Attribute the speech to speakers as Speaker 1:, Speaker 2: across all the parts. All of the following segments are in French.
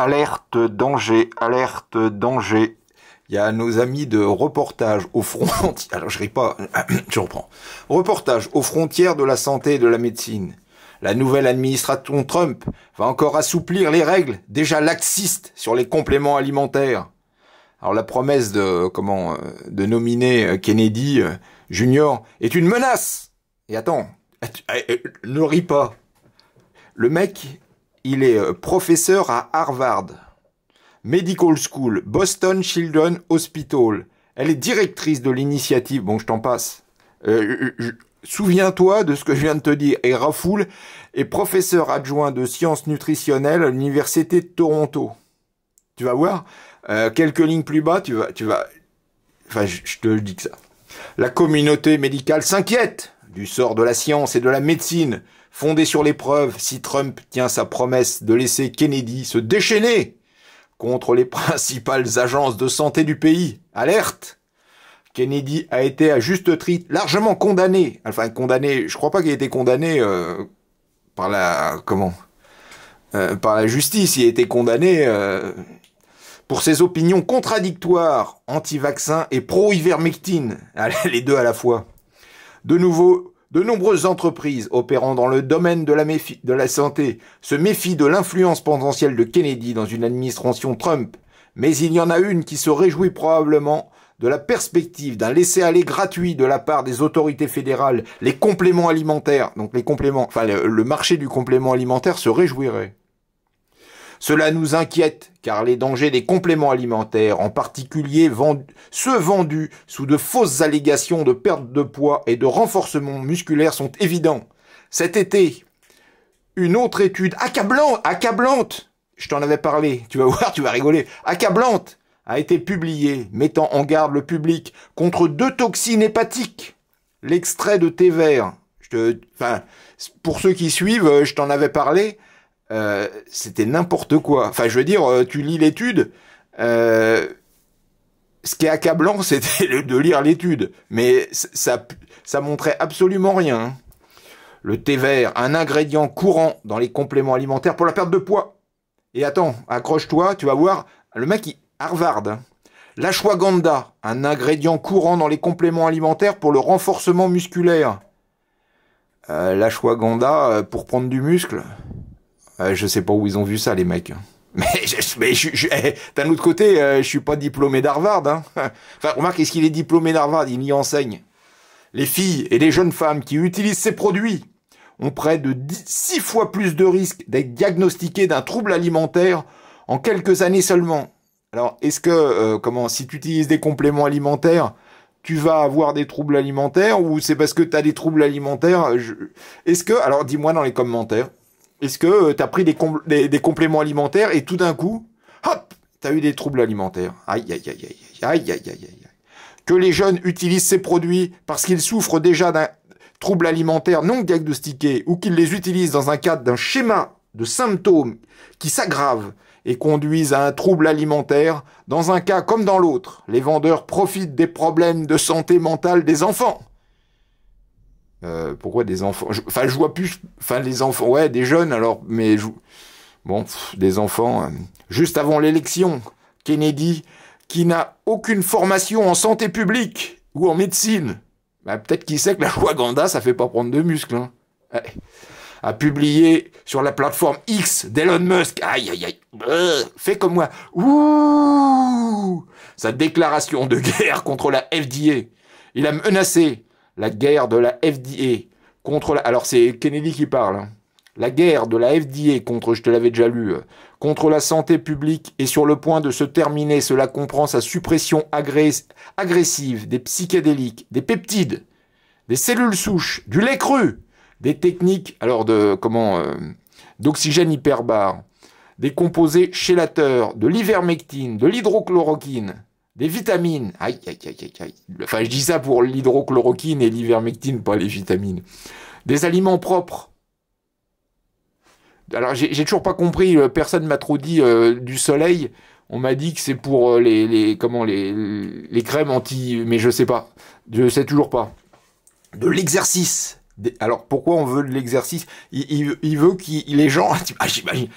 Speaker 1: Alerte danger, alerte danger. Il y a nos amis de reportage au front... Alors je ris pas, je reprends. Reportage aux frontières de la santé et de la médecine. La nouvelle administration Trump va encore assouplir les règles déjà laxistes sur les compléments alimentaires. Alors la promesse de comment euh, de nominer euh, Kennedy euh, Junior est une menace. Et attends, ne ris pas. Le mec il est euh, professeur à Harvard Medical School, Boston Children's Hospital. Elle est directrice de l'initiative. Bon, je t'en passe. Euh, souviens-toi de ce que je viens de te dire. Et Rafoul est professeur adjoint de sciences nutritionnelles à l'université de Toronto. Tu vas voir, euh, quelques lignes plus bas, tu vas, tu vas. Enfin, je, je te dis que ça. La communauté médicale s'inquiète du sort de la science et de la médecine Fondé sur l'épreuve, si Trump tient sa promesse de laisser Kennedy se déchaîner contre les principales agences de santé du pays. Alerte Kennedy a été à juste titre largement condamné. Enfin, condamné, je crois pas qu'il ait été condamné euh, par la... comment euh, Par la justice, il a été condamné... Euh, pour ses opinions contradictoires anti-vaccin et pro-ivermectine, les deux à la fois. De nouveau, de nombreuses entreprises opérant dans le domaine de la, de la santé se méfient de l'influence potentielle de Kennedy dans une administration Trump, mais il y en a une qui se réjouit probablement de la perspective d'un laisser-aller gratuit de la part des autorités fédérales, les compléments alimentaires, donc les compléments, enfin le, marché du complément alimentaire se réjouirait. Cela nous inquiète car les dangers des compléments alimentaires, en particulier ceux vendus sous de fausses allégations de perte de poids et de renforcement musculaire sont évidents. Cet été, une autre étude accablante, accablante, je t'en avais parlé, tu vas voir, tu vas rigoler, accablante, a été publiée mettant en garde le public contre deux toxines hépatiques. L'extrait de thé vert, enfin, pour ceux qui suivent, je t'en avais parlé, euh, c'était n'importe quoi. Enfin, je veux dire, euh, tu lis l'étude. Euh, ce qui est accablant, c'était de lire l'étude, mais ça, ça montrait absolument rien. Le thé vert, un ingrédient courant dans les compléments alimentaires pour la perte de poids. Et attends, accroche-toi, tu vas voir, le mec, il, Harvard. Hein. L'ashwagandha, un ingrédient courant dans les compléments alimentaires pour le renforcement musculaire. Euh, l'ashwagandha, pour prendre du muscle. Euh, je sais pas où ils ont vu ça, les mecs. Mais, eh, d'un autre côté, je euh, je suis pas diplômé d'Harvard. Hein. Enfin, remarque, est-ce qu'il est diplômé d'Harvard Il y enseigne. Les filles et les jeunes femmes qui utilisent ces produits ont près de six 6 fois plus de risques d'être diagnostiquées d'un trouble alimentaire en quelques années seulement. Alors, est-ce que, euh, comment, si tu utilises des compléments alimentaires, tu vas avoir des troubles alimentaires ou c'est parce que tu as des troubles alimentaires Est-ce que, alors dis-moi dans les commentaires, est-ce que euh, tu as pris des, compléments alimentaires et tout d'un coup, hop, tu as eu des troubles alimentaires Aïe, aïe, aïe, aïe, aïe, aïe, aïe, aïe. Que les jeunes utilisent ces produits parce qu'ils souffrent déjà d'un trouble alimentaire non diagnostiqué ou qu'ils les utilisent dans un cadre d'un schéma de symptômes qui s'aggravent et conduisent à un trouble alimentaire, dans un cas comme dans l'autre, les vendeurs profitent des problèmes de santé mentale des enfants euh, pourquoi des enfants Enfin, je vois plus. Enfin, les enfants. Ouais, des jeunes, alors. Mais bon, des enfants. Euh, juste avant l'élection, Kennedy, qui n'a aucune formation en santé publique ou en médecine. Bah, peut-être qu'il sait que la ganda, ça fait pas prendre de muscles. Hein. Eh, a publié sur la plateforme X d'Elon Musk. Aïe, aïe, aïe. fais comme moi. Ouh Sa déclaration de guerre contre la FDA. Il a menacé la guerre de la FDA contre la... Alors c'est Kennedy qui parle. Hein. La guerre de la FDA contre, je te l'avais déjà lu, euh, contre la santé publique est sur le point de se terminer. Cela comprend sa suppression agressive des psychédéliques, des peptides, des cellules souches, du lait cru, des techniques alors de comment euh, d'oxygène hyperbare, des composés chélateurs, de l'ivermectine, de l'hydrochloroquine, les vitamines. Aïe, aïe, aïe, aïe, Enfin, je dis ça pour l'hydrochloroquine et l'ivermectine, pas les vitamines. Des aliments propres. Alors, j'ai toujours pas compris, euh, personne m'a trop dit euh, du soleil. On m'a dit que c'est pour euh, les, comment, les, crèmes anti... Mais je sais pas. Je sais toujours pas. De l'exercice. Alors pourquoi on veut de l'exercice il, veut que les gens... Ah,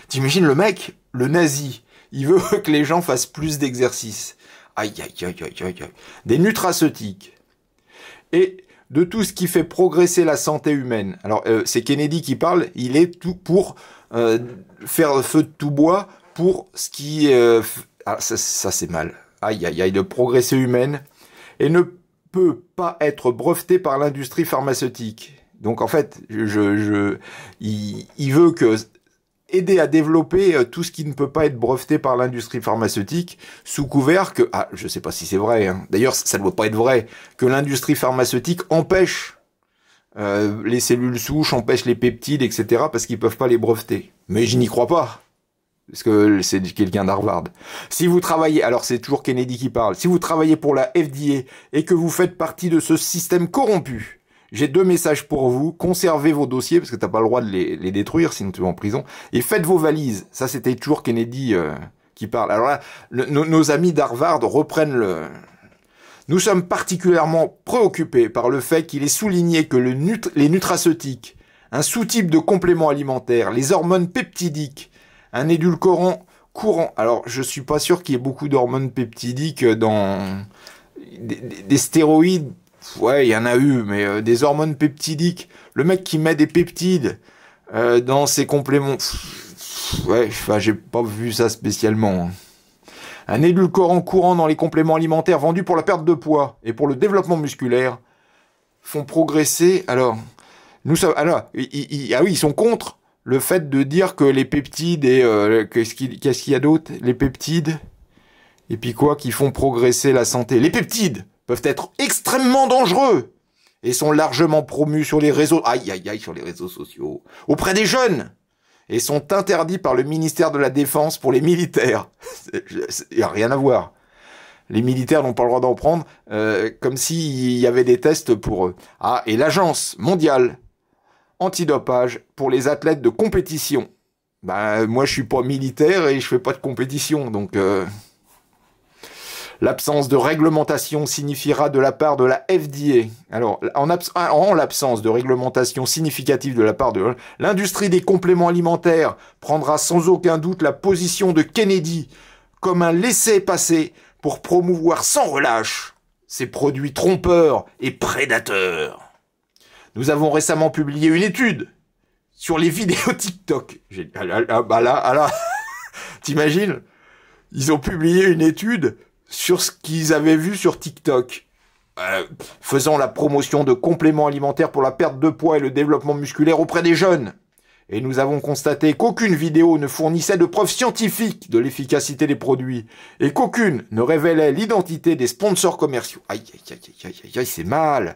Speaker 1: T'imagines le mec, le nazi. Il veut que les gens fassent plus d'exercice. Des nutraceutiques. Et de tout ce qui fait progresser la santé humaine. Alors, euh, c'est Kennedy qui parle, il est tout pour euh, faire feu de tout bois pour ce qui... Euh, ah, ça, c'est mal. Aïe, aïe, aïe, de progresser humaine. Et ne peut pas être breveté par l'industrie pharmaceutique. Donc en fait, je, il veut que aider à développer euh, tout ce qui ne peut pas être breveté par l'industrie pharmaceutique sous couvert que, ah, je sais pas si c'est vrai, hein. d'ailleurs ça ne doit pas être vrai, que l'industrie pharmaceutique empêche euh, les cellules souches, empêche les peptides, etc. parce qu'ils peuvent pas les breveter. Mais je n'y crois pas. Parce que c'est quelqu'un d'Harvard. Si vous travaillez, alors c'est toujours Kennedy qui parle, si vous travaillez pour la FDA et que vous faites partie de ce système corrompu, j'ai deux messages pour vous. Conservez vos dossiers parce que t'as pas le droit de les, détruire sinon tu es en prison. Et faites vos valises. Ça, c'était toujours Kennedy euh, qui parle. Alors là, nos, amis d'Harvard reprennent le, nous sommes particulièrement préoccupés par le fait qu'il est souligné que le les nutraceutiques, un sous-type de complément alimentaire, les hormones peptidiques, un édulcorant courant. Alors, je suis pas sûr qu'il y ait beaucoup d'hormones peptidiques dans des, stéroïdes ouais, il y en a eu, mais euh, des hormones peptidiques. Le mec qui met des peptides euh, dans ses compléments, ouais, enfin, j'ai pas vu ça spécialement. Hein. Un édulcorant courant dans les compléments alimentaires vendus pour la perte de poids et pour le développement musculaire font progresser. Alors, nous sommes. Alors, ah oui, ils sont contre le fait de dire que les peptides et euh, qu'est-ce qu'il y a d'autre Les peptides et puis quoi qui font progresser la santé Les peptides peuvent être extrêmement dangereux et sont largement promus sur les réseaux, aïe aïe aïe, sur les réseaux sociaux, auprès des jeunes, et sont interdits par le ministère de la Défense pour les militaires. Il n'y a rien à voir. Les militaires n'ont pas le droit d'en prendre, euh, comme s'il y avait des tests pour eux. Ah, et l'Agence mondiale antidopage pour les athlètes de compétition. Ben, moi, je suis pas militaire et je fais pas de compétition, donc... Euh, L'absence de réglementation signifiera de la part de la FDA. Alors, ah, en, l'absence de réglementation significative de la part de l'industrie des compléments alimentaires prendra sans aucun doute la position de Kennedy comme un laissé passer pour promouvoir sans relâche ses produits trompeurs et prédateurs. Nous avons récemment publié une étude sur les vidéos TikTok. Ah, ah bah là, ah là, ah là. t'imagines Ils ont publié une étude sur ce qu'ils avaient vu sur TikTok. Euh, faisant la promotion de compléments alimentaires pour la perte de poids et le développement musculaire auprès des jeunes. Et nous avons constaté qu'aucune vidéo ne fournissait de preuves scientifiques de l'efficacité des produits et qu'aucune ne révélait l'identité des sponsors commerciaux. Aïe, aïe, aïe, aïe, aïe, aïe, c'est mal.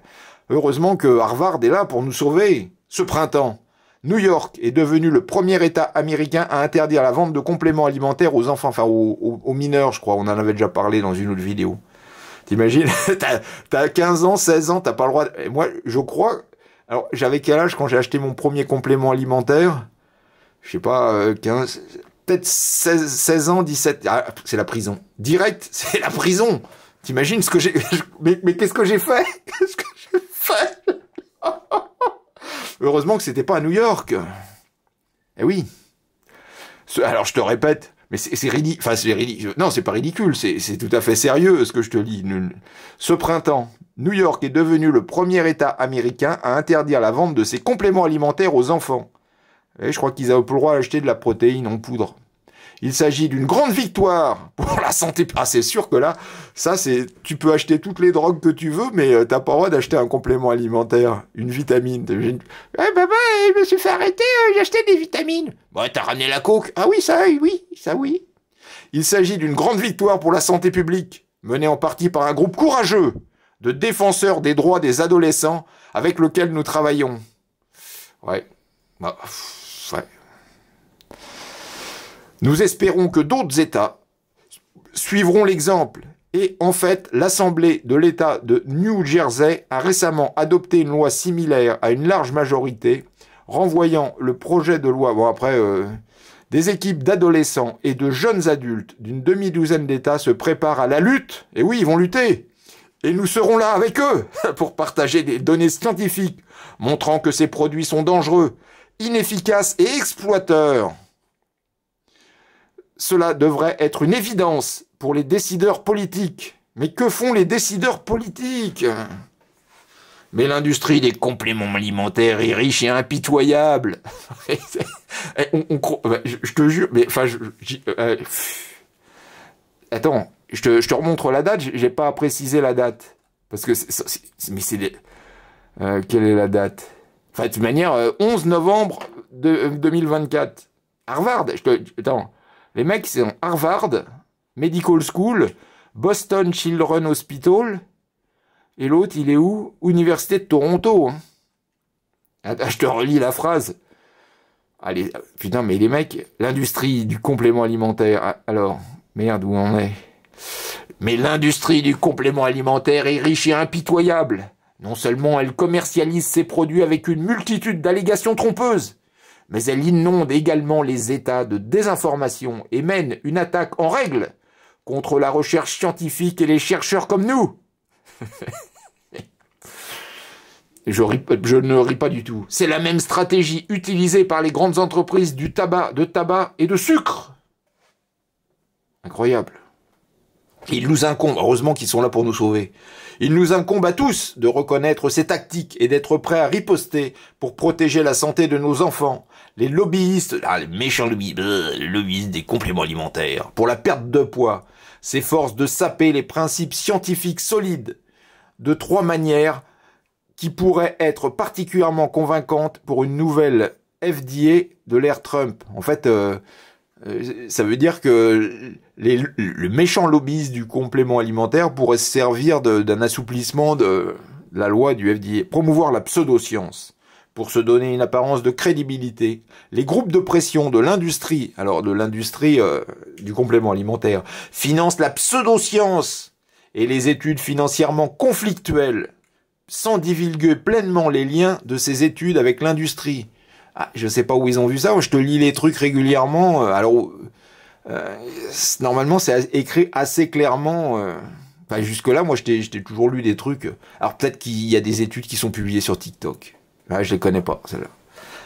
Speaker 1: Heureusement que Harvard est là pour nous sauver ce printemps. New York est devenu le premier État américain à interdire la vente de compléments alimentaires aux enfants, enfin aux, mineurs, je crois. On en avait déjà parlé dans une autre vidéo. T'imagines T'as as 15 ans, 16 ans, t'as pas le droit. moi, je crois. Alors, j'avais quel âge quand j'ai acheté mon premier complément alimentaire Je sais pas, 15. Euh, peut-être 16, ans, 17. Ah, c'est la prison. Direct, c'est la prison. T'imagines ce que j'ai. Mais, mais qu'est-ce que j'ai fait Qu'est-ce que j'ai fait Heureusement que c'était pas à New York. Eh oui. alors je te répète, mais c'est ridicule. Enfin, c'est ridicule. Non, c'est pas ridicule. C'est tout à fait sérieux ce que je te dis. Ce printemps, New York est devenu le premier État américain à interdire la vente de ses compléments alimentaires aux enfants. Et eh, je crois qu'ils ont le droit d'acheter de la protéine en poudre. Il s'agit d'une grande victoire pour la santé. Ah, c'est sûr que là, ça, c'est, tu peux acheter toutes les drogues que tu veux, mais euh, t'as pas le droit d'acheter un complément alimentaire, une vitamine. Ah, bah bah, je me suis fait arrêter, euh, j'ai acheté des vitamines. Bah, t'as ramené la coke. Ah oui, ça, oui, ça, oui. Il s'agit d'une grande victoire pour la santé publique, menée en partie par un groupe courageux de défenseurs des droits des adolescents avec lequel nous travaillons. Ouais. Bah, ouais. Nous espérons que d'autres États suivront l'exemple. Et en fait, l'Assemblée de l'État de New Jersey a récemment adopté une loi similaire à une large majorité, renvoyant le projet de loi, bon après, euh, des équipes d'adolescents et de jeunes adultes d'une demi-douzaine d'États se préparent à la lutte. Et oui, ils vont lutter. Et nous serons là avec eux pour partager des données scientifiques montrant que ces produits sont dangereux, inefficaces et exploiteurs. Cela devrait être une évidence pour les décideurs politiques. Mais que font les décideurs politiques mais l'industrie des compléments alimentaires est riche et impitoyable. Bah, je te jure, mais enfin, euh, euh, attends, je te, je remontre la date. J'ai pas à précisé la date parce que, mais c'est euh, quelle est la date Enfin, de toute manière, 11 novembre de, 2024. Harvard. Je te, attends, les mecs, c'est Harvard, Medical School, Boston Children's Hospital, et l'autre, il est où Université de Toronto. Hein. je te relis la phrase. Allez, putain, mais les mecs, l'industrie du complément alimentaire. Ah, alors, merde, où on est Mais l'industrie du complément alimentaire est riche et impitoyable. Non seulement elle commercialise ses produits avec une multitude d'allégations trompeuses, mais elle inonde également les États de désinformation et mène une attaque en règle contre la recherche scientifique et les chercheurs comme nous. je, ne ris pas du tout. C'est la même stratégie utilisée par les grandes entreprises du tabac, de tabac et de sucre. Incroyable. Il nous incombe, heureusement qu'ils sont là pour nous sauver, il nous incombe à tous de reconnaître ces tactiques et d'être prêts à riposter pour protéger la santé de nos enfants, les lobbyistes, ah, les méchants lobbyistes, des compléments alimentaires, pour la perte de poids, s'efforcent de saper les principes scientifiques solides de trois manières qui pourraient être particulièrement convaincantes pour une nouvelle FDA de l'ère Trump. En fait, euh, euh, ça veut dire que les, le méchant lobbyiste du complément alimentaire pourrait se servir d'un assouplissement de, la loi du FDA, promouvoir la pseudo-science pour se donner une apparence de crédibilité. Les groupes de pression de l'industrie, alors de l'industrie euh, du complément alimentaire, financent la pseudo-science et les études financièrement conflictuelles, sans divulguer pleinement les liens de ces études avec l'industrie. Ah, je ne sais pas où ils ont vu ça, je te lis les trucs régulièrement, euh, alors euh, normalement c'est écrit assez clairement... jusque-là, moi, j'étais, toujours lu des trucs. Alors, peut-être qu'il y a des études qui sont publiées sur TikTok. Ah, je les connais pas,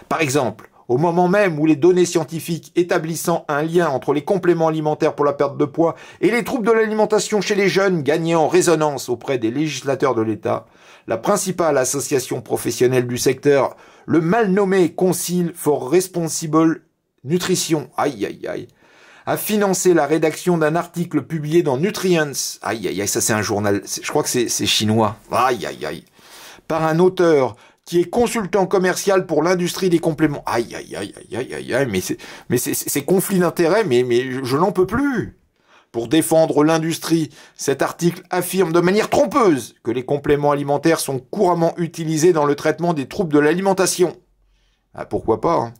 Speaker 1: Par exemple, au moment même où les données scientifiques établissant un lien entre les compléments alimentaires pour la perte de poids et les troubles de l'alimentation chez les jeunes gagnaient en résonance auprès des législateurs de l'État, la principale association professionnelle du secteur, le mal nommé Concile for Responsible Nutrition, aïe aïe aïe, a financé la rédaction d'un article publié dans Nutrients, aïe aïe aïe, ça c'est un journal, je crois que c'est chinois, aïe aïe aïe, par un auteur qui est consultant commercial pour l'industrie des compléments. Aïe, aïe, aïe, aïe, aïe, aïe, mais c'est, mais c'est, conflit d'intérêts, mais, mais je, n'en peux plus. Pour défendre l'industrie, cet article affirme de manière trompeuse que les compléments alimentaires sont couramment utilisés dans le traitement des troubles de l'alimentation. Ah, pourquoi pas hein.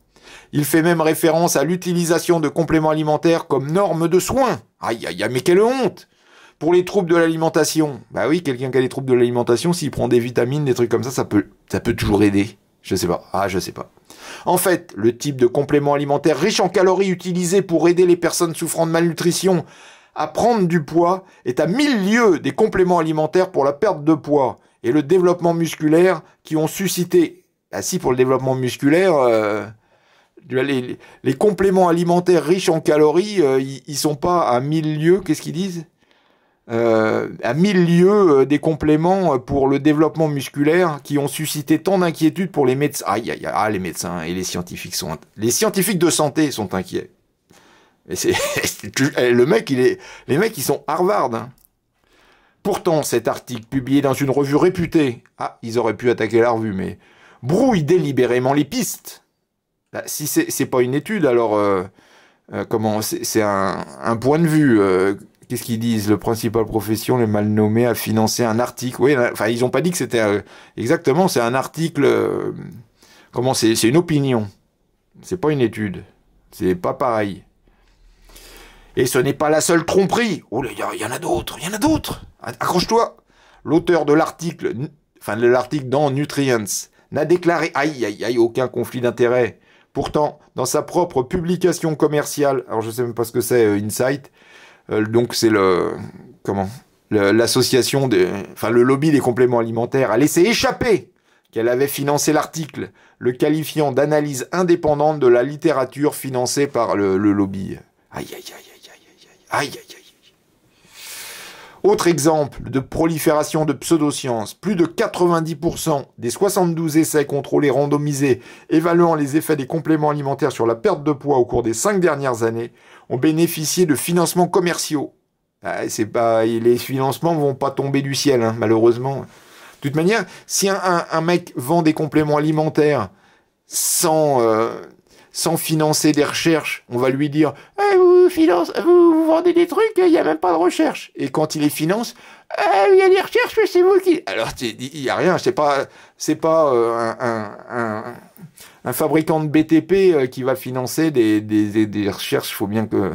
Speaker 1: Il fait même référence à l'utilisation de compléments alimentaires comme norme de soins. Aïe, aïe, aïe, mais quelle honte pour les troubles de l'alimentation, bah oui, quelqu'un qui a des troubles de l'alimentation, s'il prend des vitamines, des trucs comme ça, ça peut, ça peut toujours aider. Je sais pas. Ah, je sais pas. En fait, le type de complément alimentaire riche en calories utilisés pour aider les personnes souffrant de malnutrition à prendre du poids est à mille lieues des compléments alimentaires pour la perte de poids et le développement musculaire qui ont suscité. Ah si, pour le développement musculaire, euh, les, compléments alimentaires riches en calories, euh, ils, sont pas à mille lieues, qu'est-ce qu'ils disent euh, à mille lieues euh, des compléments euh, pour le développement musculaire qui ont suscité tant d'inquiétudes pour les médecins. Aïe, aïe, aïe, ah, les médecins et les scientifiques sont... Les scientifiques de santé sont inquiets. Eh, le mec, il est... Les mecs, ils sont Harvard. Hein. Pourtant, cet article publié dans une revue réputée... Ah, ils auraient pu attaquer la revue, mais... Brouille délibérément les pistes. Bah, si c'est, pas une étude, alors... comment... C'est, un, point de vue qu'est-ce qu'ils disent Le principal profession, les mal nommés, a financé un article. Oui, enfin, ils n'ont pas dit que c'était euh, exactement. C'est un article. Euh, comment c'est une opinion. C'est pas une étude. C'est pas pareil. Et ce n'est pas la seule tromperie. Oh là, il y, en a d'autres. Il y en a d'autres. Accroche-toi. L'auteur de l'article, enfin de l'article dans Nutrients, n'a déclaré aïe aïe aïe aucun conflit d'intérêt. Pourtant, dans sa propre publication commerciale, alors je sais même pas ce que c'est, euh, Insight, euh, donc c'est le comment l'association des enfin le lobby des compléments alimentaires a laissé échapper qu'elle avait financé l'article, le qualifiant d'analyse indépendante de la littérature financée par le, lobby. aïe aïe aïe aïe aïe aïe aïe aïe autre exemple de prolifération de pseudosciences, plus de 90% des 72 essais contrôlés randomisés évaluant les effets des compléments alimentaires sur la perte de poids au cours des 5 dernières années ont bénéficié de financements commerciaux. Ah, c'est pas, les financements vont pas tomber du ciel, hein, malheureusement. De toute manière, si un, mec vend des compléments alimentaires sans, euh, sans financer des recherches. On va lui dire eh, vous, finance, vous, vendez des trucs, il n'y a même pas de recherche. Et quand il les finance, eh, il y a des recherches, c'est vous qui. Alors il n'y a rien, c'est pas c'est pas euh, un, fabricant de BTP euh, qui va financer des, recherches, il Faut bien que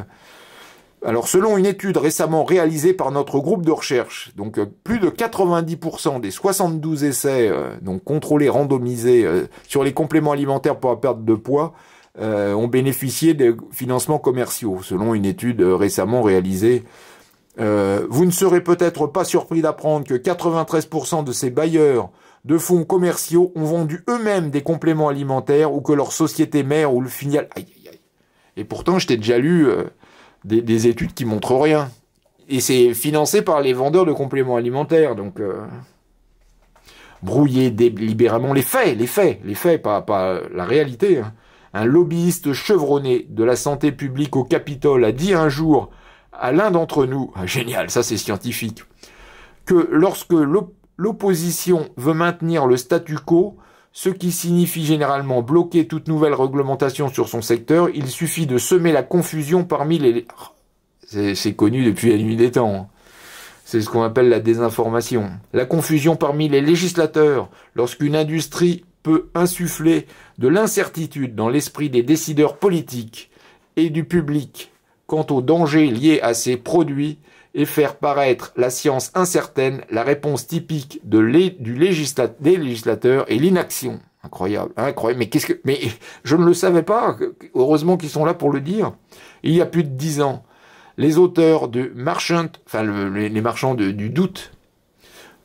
Speaker 1: alors, selon une étude récemment réalisée par notre groupe de recherche, donc euh, plus de 90% des 72 essais donc contrôlés, randomisés sur les compléments alimentaires pour la perte de poids euh, ont bénéficié de financements commerciaux, selon une étude euh, récemment réalisée. Euh, vous ne serez peut-être pas surpris d'apprendre que 93% de ces bailleurs de fonds commerciaux ont vendu eux-mêmes des compléments alimentaires ou que leur société mère ou le final... Aïe, aïe, aïe. Et pourtant, je t'ai déjà lu des, études qui montrent rien. Et c'est financé par les vendeurs de compléments alimentaires, donc brouiller délibérément les faits, les faits, les faits, pas, pas la réalité. Hein. Un lobbyiste chevronné de la santé publique au Capitole a dit un jour à l'un d'entre nous, ah, génial, ça c'est scientifique, que lorsque l'opposition veut maintenir le statu quo, ce qui signifie généralement bloquer toute nouvelle réglementation sur son secteur, il suffit de semer la confusion parmi les... C'est connu depuis la nuit des temps. Hein. C'est ce qu'on appelle la désinformation. La confusion parmi les législateurs. Lorsqu'une industrie peut insuffler de l'incertitude dans l'esprit des décideurs politiques et du public quant aux dangers liés à ces produits et faire paraître la science incertaine, la réponse typique de du législateur des législateurs et l'inaction. Incroyable, incroyable. Mais qu'est-ce que, mais je ne le savais pas. Heureusement qu'ils sont là pour le dire. Il y a plus de dix ans, les auteurs de Marchant, enfin les, marchands de, du doute,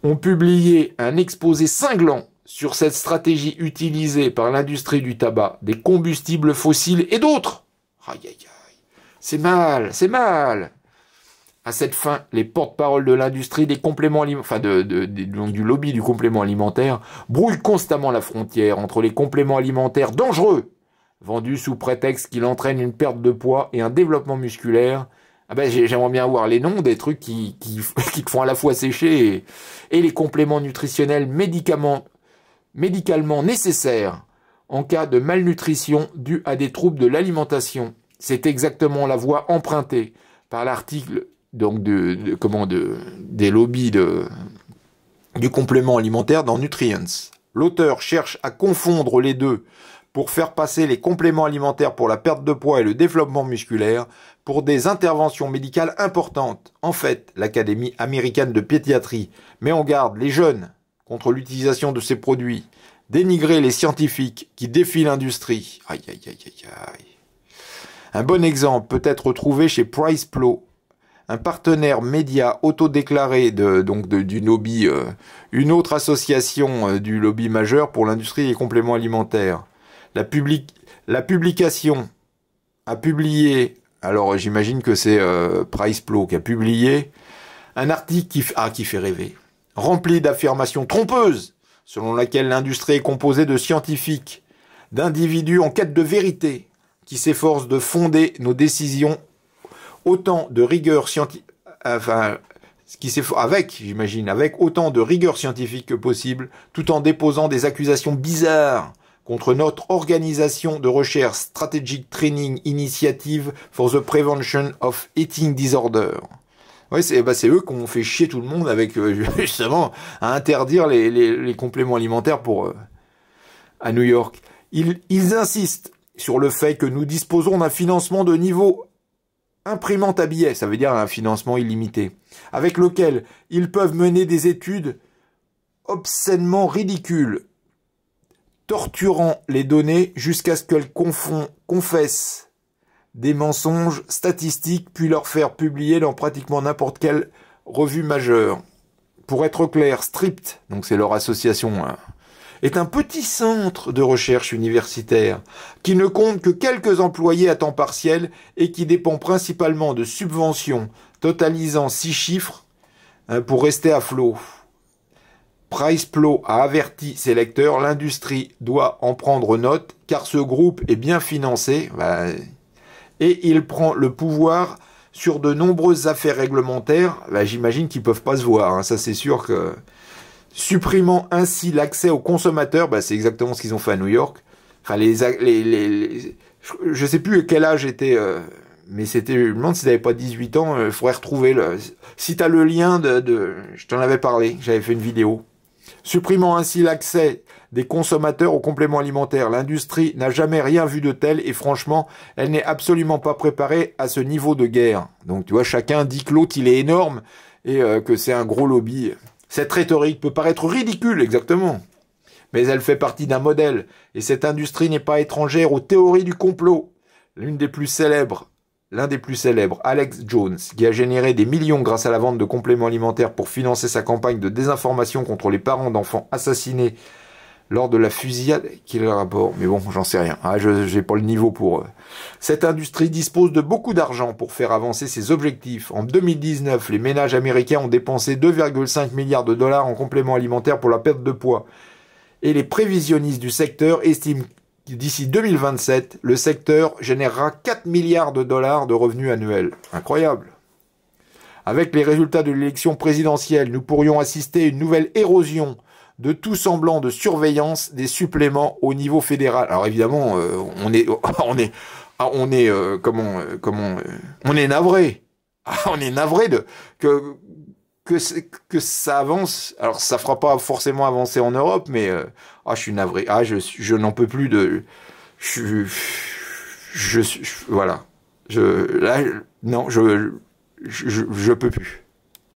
Speaker 1: ont publié un exposé cinglant sur cette stratégie utilisée par l'industrie du tabac, des combustibles fossiles et d'autres. Aïe aïe aïe. C'est mal, c'est mal. À cette fin, les porte-paroles de l'industrie des compléments alimentaires, enfin du lobby du complément alimentaire, brouillent constamment la frontière entre les compléments alimentaires dangereux, vendus sous prétexte qu'ils entraînent une perte de poids et un développement musculaire. Ah ben j'aimerais bien voir les noms des trucs qui, font à la fois sécher et, et les compléments nutritionnels médicaments médicalement nécessaire en cas de malnutrition due à des troubles de l'alimentation. C'est exactement la voie empruntée par l'article donc de, comment de, des lobbies de, du complément alimentaire dans Nutrients. L'auteur cherche à confondre les deux pour faire passer les compléments alimentaires pour la perte de poids et le développement musculaire pour des interventions médicales importantes. En fait, l'Académie américaine de pédiatrie met en garde les jeunes contre l'utilisation de ces produits, dénigrer les scientifiques qui défient l'industrie. Aïe, aïe, aïe, aïe, aïe. Un bon exemple peut être trouvé chez Priceplo, un partenaire média autodéclaré de, donc du lobby, euh, une autre association euh, du lobby majeur pour l'industrie des compléments alimentaires. La, publication a publié, alors j'imagine que c'est euh, Priceplo qui a publié, un article qui, ah, qui fait rêver. Rempli d'affirmations trompeuses, selon laquelle l'industrie est composée de scientifiques, d'individus en quête de vérité, qui s'efforcent de fonder nos décisions autant de rigueur scientifique, qui avec, j'imagine, avec autant de rigueur scientifique que possible, tout en déposant des accusations bizarres contre notre organisation de recherche Strategic Training Initiative for the Prevention of Eating Disorder. Oui, bah, c'est eux eux qu'on fait chier tout le monde avec euh, justement à interdire les, compléments alimentaires pour euh, à New York. Ils, ils insistent sur le fait que nous disposons d'un financement de niveau imprimante à billets, ça veut dire un financement illimité, avec lequel ils peuvent mener des études obscènement ridicules, torturant les données jusqu'à ce qu'elles confessent des mensonges statistiques puis leur faire publier dans pratiquement n'importe quelle revue majeure. Pour être clair, Stript, donc c'est leur association, hein, est un petit centre de recherche universitaire qui ne compte que quelques employés à temps partiel et qui dépend principalement de subventions totalisant six chiffres hein, pour rester à flot. Priceplow a averti ses lecteurs, l'industrie doit en prendre note car ce groupe est bien financé. Bah, et il prend le pouvoir sur de nombreuses affaires réglementaires. Là, j'imagine qu'ils peuvent pas se voir. Hein. Ça, c'est sûr que supprimant ainsi l'accès aux consommateurs, bah, c'est exactement ce qu'ils ont fait à New York. Enfin, les, les, je sais plus quel âge était. Euh, mais c'était, je me demande si t'avais pas 18 ans, euh, il faudrait retrouver le, si as le lien de... je t'en avais parlé, j'avais fait une vidéo supprimant ainsi l'accès des consommateurs aux compléments alimentaires. L'industrie n'a jamais rien vu de tel et franchement, elle n'est absolument pas préparée à ce niveau de guerre. Donc tu vois, chacun dit que l'autre il est énorme et euh, que c'est un gros lobby. Cette rhétorique peut paraître ridicule, exactement. Mais elle fait partie d'un modèle, et cette industrie n'est pas étrangère aux théories du complot. L'une des plus célèbres L'un des plus célèbres, Alex Jones, qui a généré des millions grâce à la vente de compléments alimentaires pour financer sa campagne de désinformation contre les parents d'enfants assassinés lors de la fusillade. Quel rapport Mais bon, j'en sais rien. Ah, je n'ai pas le niveau pour... Euh. Cette industrie dispose de beaucoup d'argent pour faire avancer ses objectifs. En 2019, les ménages américains ont dépensé 2,5 milliards de dollars en compléments alimentaires pour la perte de poids. Et les prévisionnistes du secteur estiment d'ici 2027, le secteur générera 4 milliards de dollars de revenus annuels. Incroyable. Avec les résultats de l'élection présidentielle, nous pourrions assister à une nouvelle érosion de tout semblant de surveillance des suppléments au niveau fédéral. Alors évidemment, euh, on est, on est, ah, on est, euh, comment, euh, on est navré, ah, on est navré de que que que ça avance. Alors ça fera pas forcément avancer en Europe, mais ah, je suis navré. Ah, je, je n'en peux plus de. Je, je, je, voilà. Je, là, non, je, je, je peux plus.